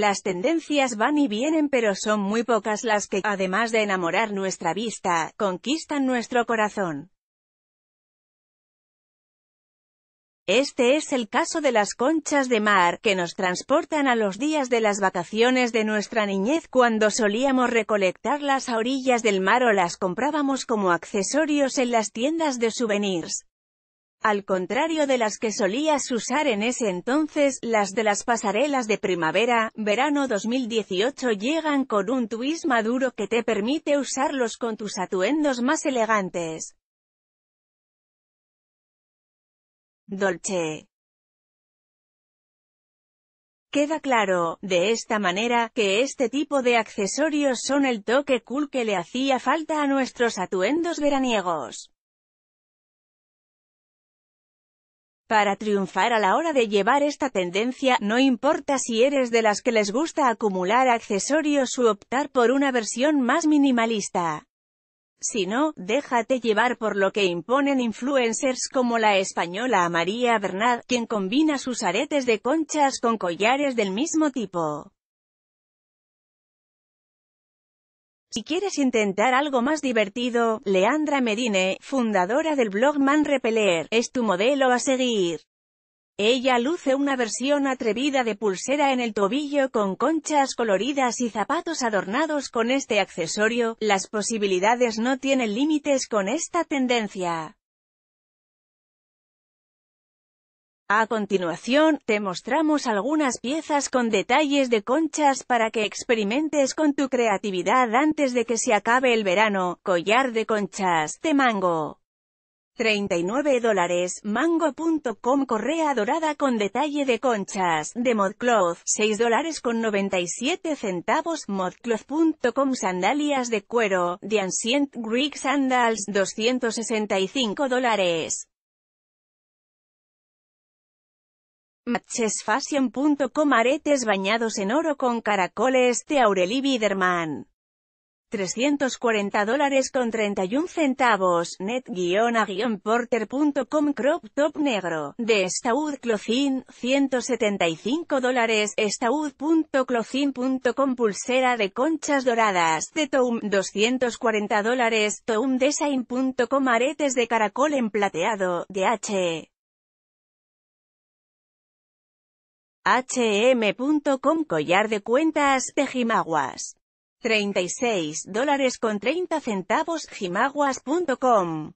Las tendencias van y vienen pero son muy pocas las que, además de enamorar nuestra vista, conquistan nuestro corazón. Este es el caso de las conchas de mar, que nos transportan a los días de las vacaciones de nuestra niñez cuando solíamos recolectarlas a orillas del mar o las comprábamos como accesorios en las tiendas de souvenirs. Al contrario de las que solías usar en ese entonces, las de las pasarelas de primavera, verano 2018 llegan con un twist maduro que te permite usarlos con tus atuendos más elegantes. Dolce. Queda claro, de esta manera, que este tipo de accesorios son el toque cool que le hacía falta a nuestros atuendos veraniegos. Para triunfar a la hora de llevar esta tendencia, no importa si eres de las que les gusta acumular accesorios u optar por una versión más minimalista. Si no, déjate llevar por lo que imponen influencers como la española María Bernard, quien combina sus aretes de conchas con collares del mismo tipo. Si quieres intentar algo más divertido, Leandra Medine, fundadora del blog Man Repeller, es tu modelo a seguir. Ella luce una versión atrevida de pulsera en el tobillo con conchas coloridas y zapatos adornados con este accesorio, las posibilidades no tienen límites con esta tendencia. A continuación, te mostramos algunas piezas con detalles de conchas para que experimentes con tu creatividad antes de que se acabe el verano. Collar de conchas, de mango. 39 dólares, mango.com Correa dorada con detalle de conchas, de Modcloth, 6 dólares con 97 centavos, modcloth.com Sandalias de cuero, de Ancient Greek Sandals, 265 dólares. Matchesfashion.com Aretes bañados en oro con caracoles de Aureli Biederman 340 dólares con 31 centavos, net-a-porter.com Crop Top Negro, de Staud Clothing, 175 dólares, staud.clothing.com Pulsera de conchas doradas, de Toum, 240 dólares, toumdesign.com Aretes de caracol en plateado, de H. hm.com Collar de cuentas, de Jimaguas. 36 dólares con 30 centavos jimaguas.com